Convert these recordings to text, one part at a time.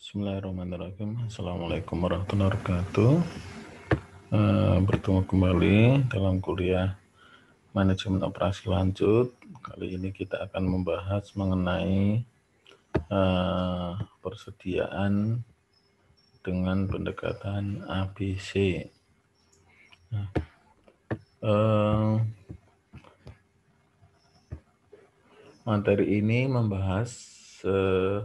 Bismillahirrahmanirrahim. Assalamualaikum warahmatullahi wabarakatuh. Uh, bertemu kembali dalam kuliah manajemen operasi lanjut. Kali ini kita akan membahas mengenai uh, persediaan dengan pendekatan ABC. uh, nah, eh, materi ini membahas uh,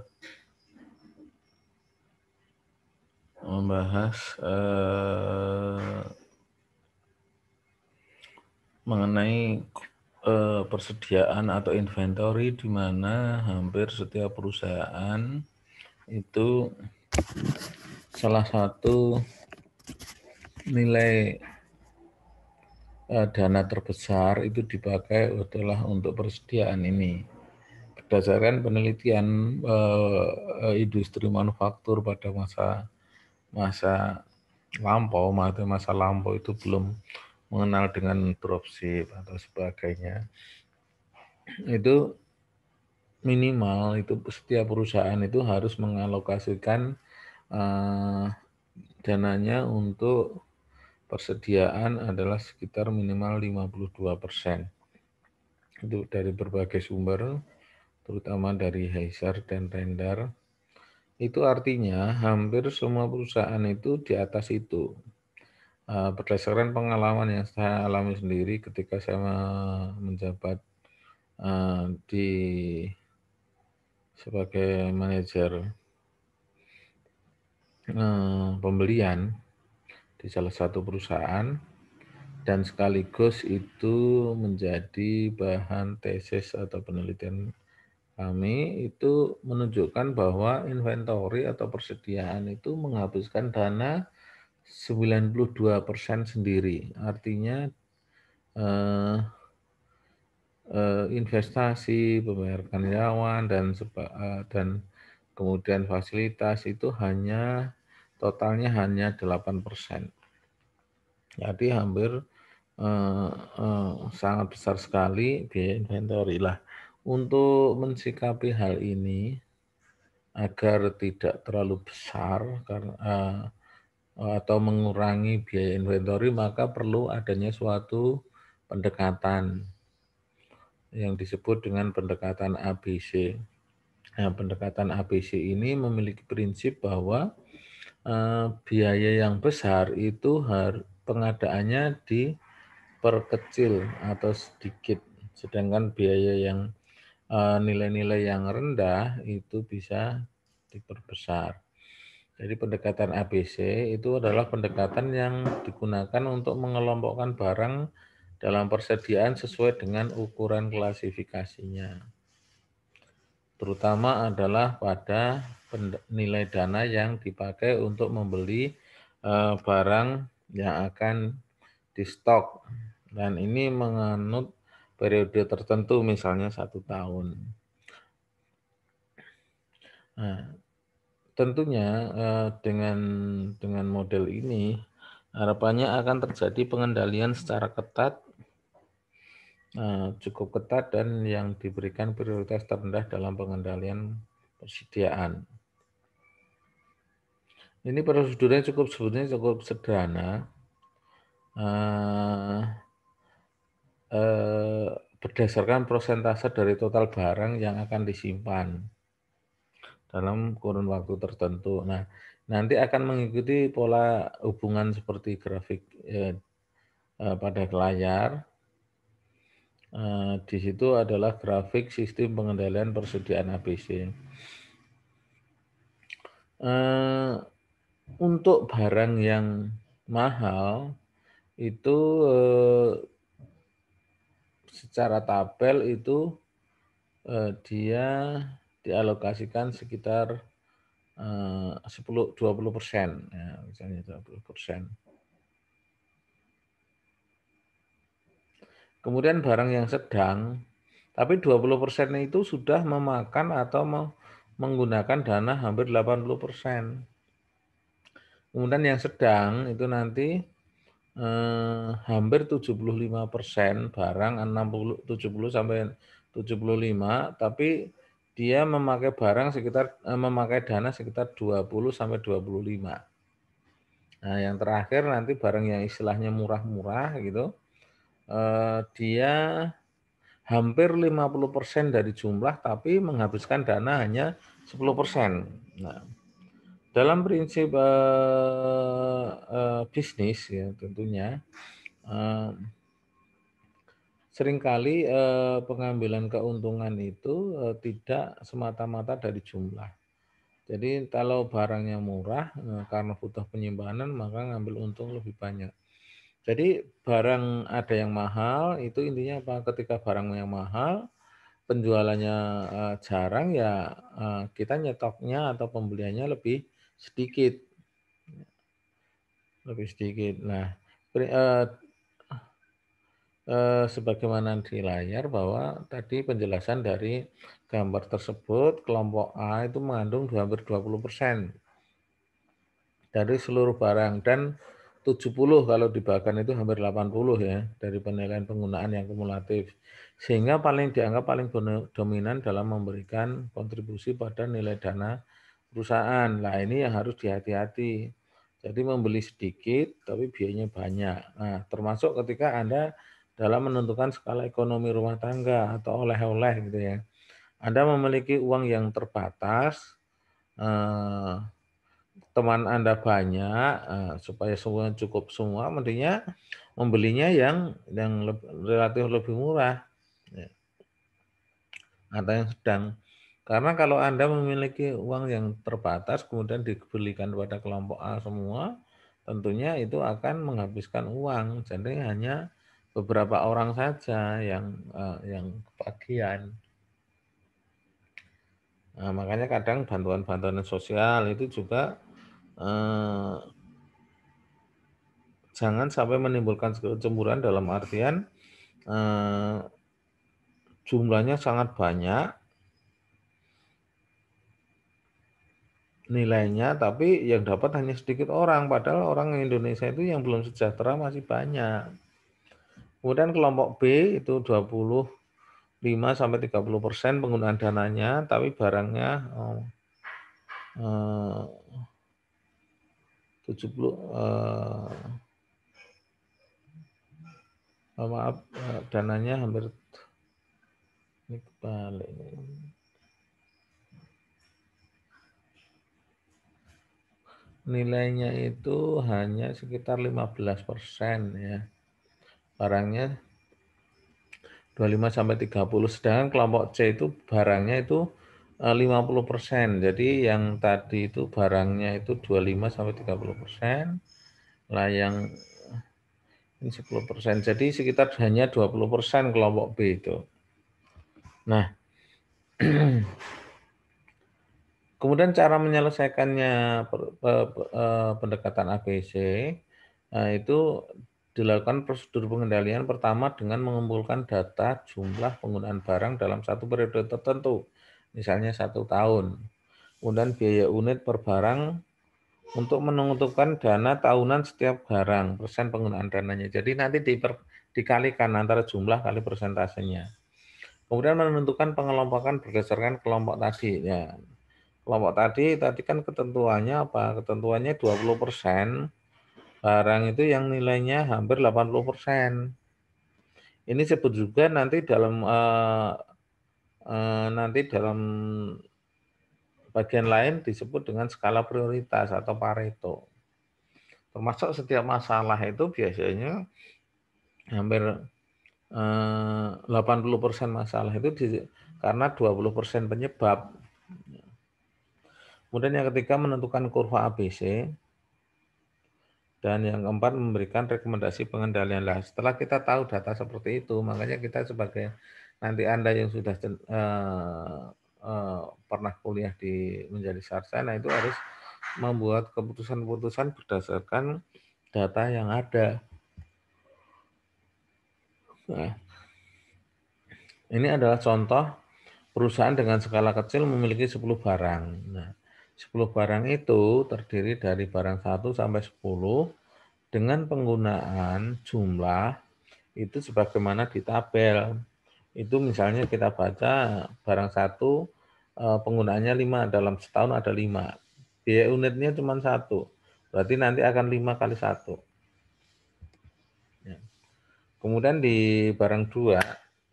membahas uh, mengenai uh, persediaan atau inventory di mana hampir setiap perusahaan itu salah satu nilai uh, dana terbesar itu dipakai adalah untuk persediaan ini berdasarkan penelitian uh, industri manufaktur pada masa masa lampau, masa lampau itu belum mengenal dengan dropship atau sebagainya. Itu minimal itu setiap perusahaan itu harus mengalokasikan uh, dananya untuk persediaan adalah sekitar minimal 52%. persen Itu dari berbagai sumber, terutama dari Heiser dan Render itu artinya hampir semua perusahaan itu di atas itu. Eh, berdasarkan pengalaman yang saya alami sendiri ketika saya menjabat eh, di sebagai manajer eh, pembelian di salah satu perusahaan dan sekaligus itu menjadi bahan tesis atau penelitian kami itu menunjukkan bahwa inventory atau persediaan itu menghabiskan dana 92% sendiri. Artinya eh, eh, investasi, pembayaran karyawan dan seba, eh, dan kemudian fasilitas itu hanya totalnya hanya 8%. Jadi hampir eh, eh, sangat besar sekali biaya inventory lah untuk mensikapi hal ini agar tidak terlalu besar karena eh, eh, atau mengurangi biaya inventory maka perlu adanya suatu pendekatan yang disebut dengan pendekatan ABC. Nah, pendekatan ABC ini memiliki prinsip bahwa eh, biaya yang besar itu har, pengadaannya diperkecil atau sedikit, sedangkan biaya yang Eh, nilai-nilai yang rendah itu bisa diperbesar. Jadi pendekatan ABC itu adalah pendekatan yang digunakan untuk mengelompokkan barang dalam persediaan sesuai dengan ukuran klasifikasinya. Terutama adalah pada nilai dana yang dipakai untuk membeli eh, barang yang akan di stok. Dan ini menganut periode tertentu misalnya satu tahun. Nah, tentunya eh, dengan dengan model ini harapannya akan terjadi pengendalian secara ketat eh, cukup ketat dan yang diberikan prioritas terendah dalam pengendalian persediaan. Ini prosedurnya cukup sebenarnya cukup sederhana. Eh, eh, berdasarkan persentase dari total barang yang akan disimpan dalam kurun waktu tertentu. Nah, nanti akan mengikuti pola hubungan seperti grafik eh, eh, pada layar. Eh, di situ adalah grafik sistem pengendalian persediaan ABC. Eh, untuk barang yang mahal itu eh, secara tabel itu eh, dia dialokasikan sekitar eh, 10 20 persen, ya, misalnya 20 persen. Kemudian barang yang sedang, tapi 20 persen itu sudah memakan atau menggunakan dana hampir 80 persen. Kemudian yang sedang itu nanti eh, hampir 75 persen barang 60 70 sampai 75 tapi dia memakai barang sekitar eh, memakai dana sekitar 20 sampai 25 Nah, yang terakhir nanti barang yang istilahnya murah-murah gitu, eh, dia hampir 50% persen dari jumlah tapi menghabiskan dana hanya 10%. Nah, dalam prinsip uh, uh, bisnis ya tentunya uh, seringkali uh, pengambilan keuntungan itu uh, tidak semata-mata dari jumlah. Jadi kalau barangnya murah uh, karena butuh penyimpanan maka ngambil untung lebih banyak. Jadi barang ada yang mahal itu intinya apa? Ketika barangnya mahal penjualannya uh, jarang ya uh, kita nyetoknya atau pembeliannya lebih sedikit lebih sedikit nah eh, eh, sebagaimana di layar bahwa tadi penjelasan dari gambar tersebut kelompok A itu mengandung hampir 20% dari seluruh barang dan 70 kalau dibagikan itu hampir 80 ya dari penilaian penggunaan yang kumulatif. Sehingga paling dianggap paling dominan dalam memberikan kontribusi pada nilai dana perusahaan. lah ini yang harus dihati-hati. Jadi membeli sedikit tapi biayanya banyak. Nah, termasuk ketika Anda dalam menentukan skala ekonomi rumah tangga atau oleh-oleh gitu ya. Anda memiliki uang yang terbatas, eh, teman Anda banyak, eh, supaya semuanya cukup semua, mendingnya membelinya yang yang lebih, relatif lebih murah. Ya. Atau yang sedang karena kalau Anda memiliki uang yang terbatas kemudian dibelikan kepada kelompok A semua, tentunya itu akan menghabiskan uang. Jadi hanya beberapa orang saja yang uh, yang kebagian. Nah, makanya kadang bantuan-bantuan sosial itu juga uh, jangan sampai menimbulkan kecemburuan dalam artian uh, jumlahnya sangat banyak nilainya tapi yang dapat hanya sedikit orang padahal orang Indonesia itu yang belum sejahtera masih banyak. Kemudian kelompok B itu 25 sampai 30 persen penggunaan dananya tapi barangnya oh, eh, 70 eh, oh, maaf eh, dananya hampir ini kebalik nilainya itu hanya sekitar 15% ya. Barangnya 25 sampai 30 sedangkan kelompok C itu barangnya itu 50%. Eh, Jadi yang tadi itu barangnya itu 25 sampai 30%. Lah yang ini 10%. Jadi sekitar hanya 20% kelompok B itu. Nah, Kemudian cara menyelesaikannya per, per, per, e, pendekatan ABC e, itu dilakukan prosedur pengendalian pertama dengan mengumpulkan data jumlah penggunaan barang dalam satu periode tertentu, misalnya satu tahun. Kemudian biaya unit per barang untuk menentukan dana tahunan setiap barang, persen penggunaan dananya. Jadi nanti diper, dikalikan antara jumlah kali persentasenya. Kemudian menentukan pengelompokan berdasarkan kelompok tadi. Ya kelompok tadi tadi kan ketentuannya apa? Ketentuannya 20% barang itu yang nilainya hampir 80%. Ini sebut juga nanti dalam uh, uh, nanti dalam bagian lain disebut dengan skala prioritas atau Pareto. Termasuk setiap masalah itu biasanya hampir eh, uh, 80% masalah itu di, karena 20% penyebab. Kemudian yang ketiga menentukan kurva ABC. Dan yang keempat memberikan rekomendasi pengendalian. Nah, setelah kita tahu data seperti itu, makanya kita sebagai nanti Anda yang sudah uh, uh, pernah kuliah di menjadi sarjana nah itu harus membuat keputusan-keputusan berdasarkan data yang ada. Nah, ini adalah contoh perusahaan dengan skala kecil memiliki 10 barang. Nah, 10 barang itu terdiri dari barang 1 sampai 10 dengan penggunaan jumlah itu sebagaimana di tabel. Itu misalnya kita baca barang 1 eh, penggunaannya 5, dalam setahun ada 5. Biaya unitnya cuma 1, berarti nanti akan 5 kali 1. Ya. Kemudian di barang 2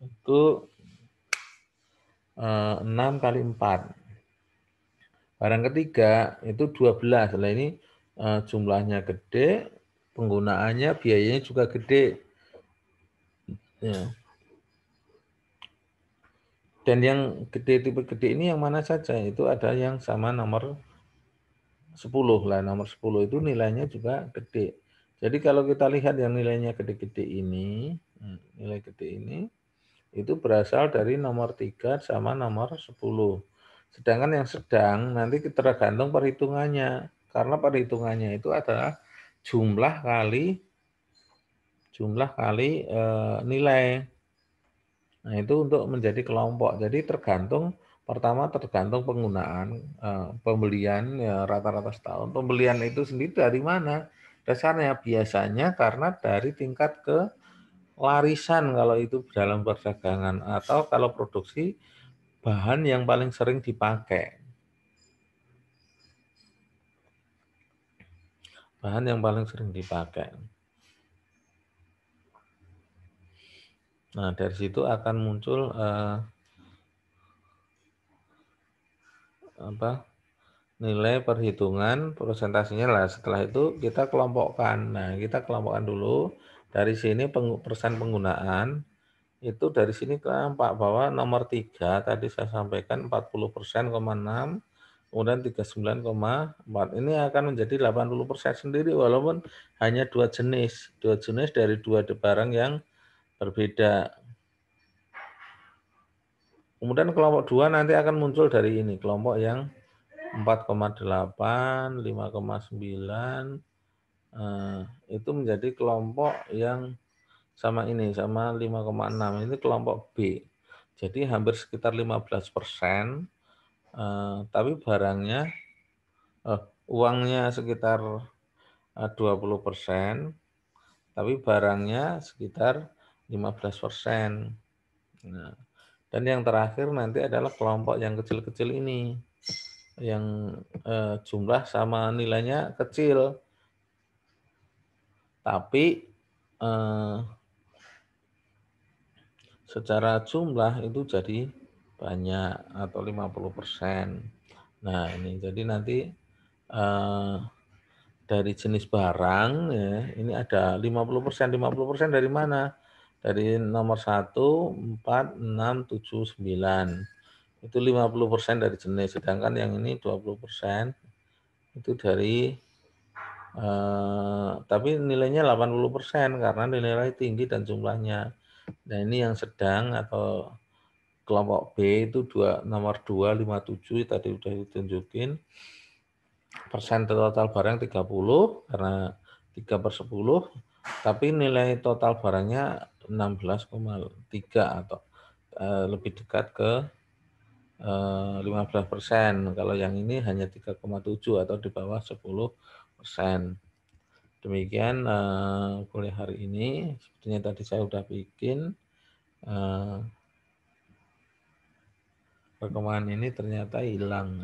itu 6 eh, kali 4. Barang ketiga itu 12. Nah ini uh, jumlahnya gede, penggunaannya biayanya juga gede. Ya. Dan yang gede tipe gede ini yang mana saja? Itu ada yang sama nomor 10 lah. Nomor 10 itu nilainya juga gede. Jadi kalau kita lihat yang nilainya gede-gede ini, hmm, nilai gede ini, itu berasal dari nomor 3 sama nomor 10. Sedangkan yang sedang nanti tergantung perhitungannya. Karena perhitungannya itu adalah jumlah kali jumlah kali e, nilai. Nah, itu untuk menjadi kelompok. Jadi tergantung pertama tergantung penggunaan e, pembelian ya, rata-rata ya, setahun. Pembelian itu sendiri dari mana? Dasarnya biasanya karena dari tingkat ke larisan kalau itu dalam perdagangan atau kalau produksi bahan yang paling sering dipakai. Bahan yang paling sering dipakai. Nah, dari situ akan muncul eh, apa? nilai perhitungan persentasenya lah setelah itu kita kelompokkan nah kita kelompokkan dulu dari sini persen penggunaan itu dari sini tampak bahwa nomor 3 tadi saya sampaikan 40% kemudian 39,4 ini akan menjadi 80% sendiri walaupun hanya dua jenis dua jenis dari dua barang yang berbeda kemudian kelompok dua nanti akan muncul dari ini kelompok yang 4,8 5,9 eh, itu menjadi kelompok yang sama ini sama 5,6 ini kelompok B. Jadi hampir sekitar 15 persen, eh, tapi barangnya eh, uangnya sekitar eh, 20 persen, tapi barangnya sekitar 15 persen. Nah, dan yang terakhir nanti adalah kelompok yang kecil-kecil ini, yang eh, jumlah sama nilainya kecil, tapi eh, secara jumlah itu jadi banyak atau 50%. persen. Nah, ini jadi nanti eh, dari jenis barang ya, ini ada 50%, persen 50% persen dari mana? Dari nomor 1, 4, 6, 7, 9. Itu 50% persen dari jenis, sedangkan yang ini 20% persen itu dari eh, tapi nilainya 80% persen karena nilai tinggi dan jumlahnya. Nah ini yang sedang atau kelompok B itu dua nomor 257 ya tadi sudah ditunjukin. Persen total barang 30 karena 3 per 10, tapi nilai total barangnya 16,3 atau uh, lebih dekat ke uh, eh, 15 persen. Kalau yang ini hanya 3,7 atau di bawah 10 persen. Demikian uh, kuliah hari ini. Sepertinya tadi saya sudah bikin uh, ini ternyata hilang.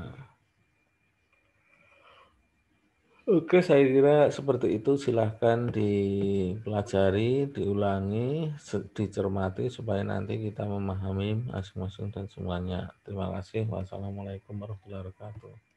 Oke, saya kira seperti itu. Silahkan dipelajari, diulangi, dicermati supaya nanti kita memahami masing-masing dan semuanya. Terima kasih. Wassalamualaikum warahmatullahi wabarakatuh.